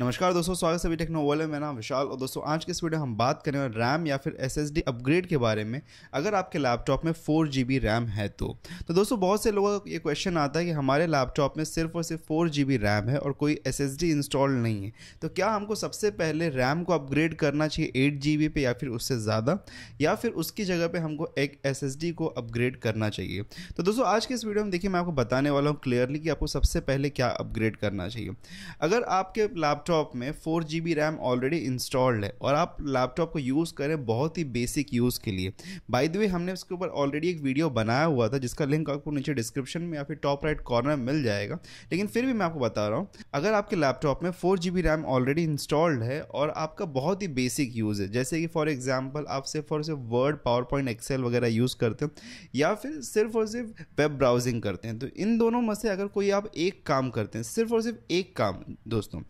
नमस्कार दोस्तों स्वागत है टेक्नो वाले मैं नाम विशाल और दोस्तों आज के इस वीडियो हम बात करें रैम या फिर एस अपग्रेड के बारे में अगर आपके लैपटॉप में फोर जी रैम है तो तो दोस्तों बहुत से लोगों का ये क्वेश्चन आता है कि हमारे लैपटॉप में सिर्फ और सिर्फ फोर जी रैम है और कोई एस इंस्टॉल नहीं है तो क्या हमको सबसे पहले रैम को अपग्रेड करना चाहिए एट जी पे या फिर उससे ज़्यादा या फिर उसकी जगह पर हमको एक एस को अपग्रेड करना चाहिए तो दोस्तों आज के इस वीडियो में देखिए मैं आपको बताने वाला हूँ क्लियरली कि आपको सबसे पहले क्या अपग्रेड करना चाहिए अगर आपके लैप लैपटॉप में four G B RAM already installed है और आप लैपटॉप को यूज़ करें बहुत ही बेसिक यूज़ के लिए बाई द वे हमने उसके ऊपर ऑलरेडी एक वीडियो बनाया हुआ था जिसका लिंक आपको नीचे डिस्क्रिप्शन में या फिर टॉप राइट कॉर्नर मिल जाएगा लेकिन फिर भी मैं आपको बता रहा हूँ अगर आपके लैपटॉप में four G B RAM already installed है और आपका बहुत ही बेसिक यूज़ है जैसे कि फॉर एग्जाम्पल आप सिर्फ और सिर्फ वर्ड पावर पॉइंट एक्सेल वगैरह यूज़ करते हो या फिर सिर्फ और सिर्फ वेब ब्राउजिंग करते हैं तो इन दोनों में से अगर कोई आप एक काम करते हैं सिर्फ और सिर्फ एक काम दोस्तों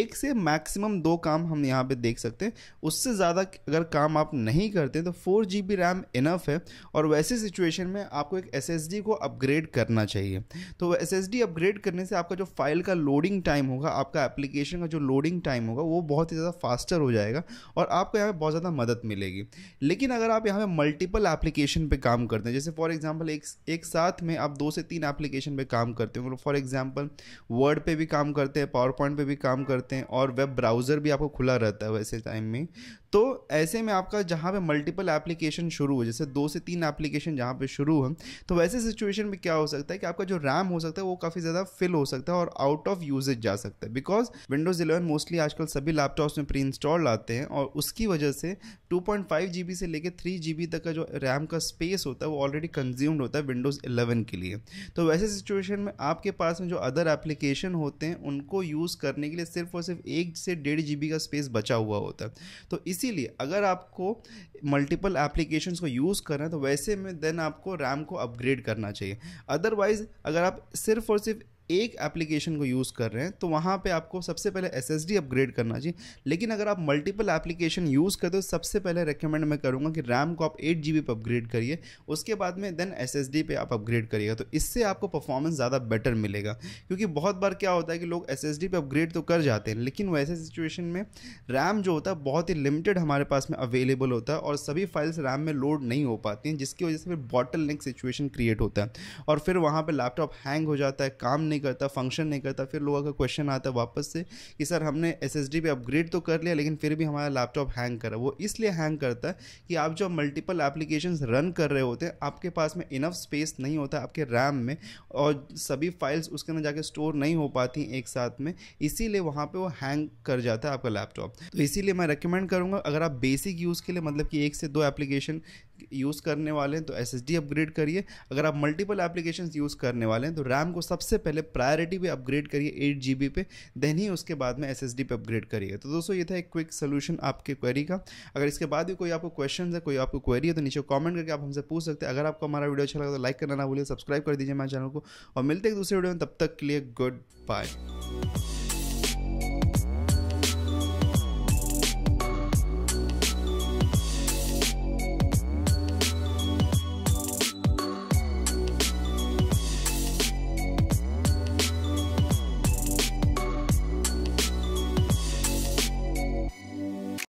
एक एक से मैक्सिमम दो काम हम यहाँ पे देख सकते हैं उससे ज़्यादा अगर काम आप नहीं करते तो four G B RAM enough है और वैसे सिचुएशन में आपको एक एस एस डी को अपग्रेड करना चाहिए तो एस एस डी अपग्रेड करने से आपका जो फाइल का लोडिंग टाइम होगा आपका एप्लीकेशन का जो लोडिंग टाइम होगा वो बहुत ही ज़्यादा फास्टर हो जाएगा और आपको यहाँ पर बहुत ज़्यादा मदद मिलेगी लेकिन अगर आप यहाँ पर मल्टीपल एप्लीकेशन पर काम करते हैं जैसे फॉर एग्जाम्पल एक, एक साथ में आप दो से तीन एप्लीकेशन पर काम करते हो फॉर एग्जाम्पल वर्ड पर भी काम करते हैं पावर पॉइंट पर भी काम करते हैं सकते हैं और वेब ब्राउज़र भी आपको खुला रहता है वैसे टाइम में तो ऐसे में आपका जहाँ पे मल्टीपल एप्लीकेशन शुरू हो जैसे दो से तीन एप्लीकेशन जहाँ पे शुरू हो तो वैसे सिचुएशन में क्या हो सकता है कि आपका जो रैम हो सकता है वो काफ़ी ज़्यादा फिल हो सकता है और आउट ऑफ यूजेज जा सकता है बिकॉज विंडोज़ इलेवन मोस्टली आजकल सभी लैपटॉप्स में प्री इंस्टॉल आते हैं और उसकी वजह से two point five G B से लेकर थ्री जी बी तक का जो रैम का स्पेस होता है वो ऑलरेडी कंज्यूम्ड होता है विंडोज़ इलेवन के लिए तो वैसे सिचुएशन में आपके पास में जो अदर एप्लीकेशन होते हैं उनको यूज़ करने के लिए सिर्फ पास सिर्फ एक से डेढ़ जी का स्पेस बचा हुआ होता है तो इसीलिए अगर आपको मल्टीपल एप्लीकेशंस को यूज़ करना है तो वैसे में देन आपको रैम को अपग्रेड करना चाहिए अदरवाइज़ अगर आप सिर्फ और सिर्फ एक एप्लीकेशन को यूज़ कर रहे हैं तो वहाँ पे आपको सबसे पहले एस अपग्रेड करना चाहिए लेकिन अगर आप मल्टीपल एप्लीकेशन यूज़ करते हो सबसे पहले रिकमेंड मैं करूँगा कि रैम को आप एट जी पर अपग्रेड करिए उसके बाद में देन एस एस डी आप अपग्रेड करिएगा तो इससे आपको परफॉर्मेंस ज़्यादा बेटर मिलेगा क्योंकि बहुत बार क्या होता है कि लोग एस एस पे अपग्रेड तो कर जाते हैं लेकिन वैसे सिचुएशन में रैम जो होता है बहुत ही लिमिटेड हमारे पास में अवेलेबल होता है और सभी फाइल्स रैम में लोड नहीं हो पाती हैं जिसकी वजह से फिर बॉटल नेक सिचुएशन क्रिएट होता है और फिर वहाँ पर लैपटॉप हैंग हो जाता है काम नहीं करता फंक्शन नहीं करता फिर लोगों का क्वेश्चन आता वापस से कि सर हमने एस एस डी पे अपग्रेड तो कर लिया लेकिन फिर भी हमारा लैपटॉप हैंग है वो इसलिए हैंग करता है कि आप जो मल्टीपल एप्लीकेशन रन कर रहे होते हैं आपके पास में इनफ स्पेस नहीं होता आपके रैम में और सभी फाइल्स उसके अंदर जाके स्टोर नहीं हो पाती एक साथ में इसीलिए वहाँ पर वो हैंग कर जाता है आपका लैपटॉप तो इसीलिए मैं रिकमेंड करूँगा अगर आप बेसिक यूज़ के लिए मतलब कि एक से दो एप्लीकेशन यूज़ करने वाले हैं तो एस अपग्रेड करिए अगर आप मल्टीपल एप्लीकेशन यूज़ करने वाले हैं तो रैम को सबसे पहले पहले प्रायोरिटी पे अपग्रेड करिए एट जी पे देन ही उसके बाद में एस एस डी पे अपग्रेड करिए तो दोस्तों ये था एक क्विक सोल्यूशन आपके क्वेरी का अगर इसके बाद भी कोई आपको क्वेश्चन है कोई आपको क्वेरी है तो नीचे कॉमेंट करके आप हमसे पूछ सकते हैं अगर आपको हमारा वीडियो अच्छा लगा तो लाइक करना ना भूलिए सब्सक्राइब कर दीजिए हमारे चैनल को और मिलते हैं दूसरे वीडियो में तब तक के लिए गुड बाय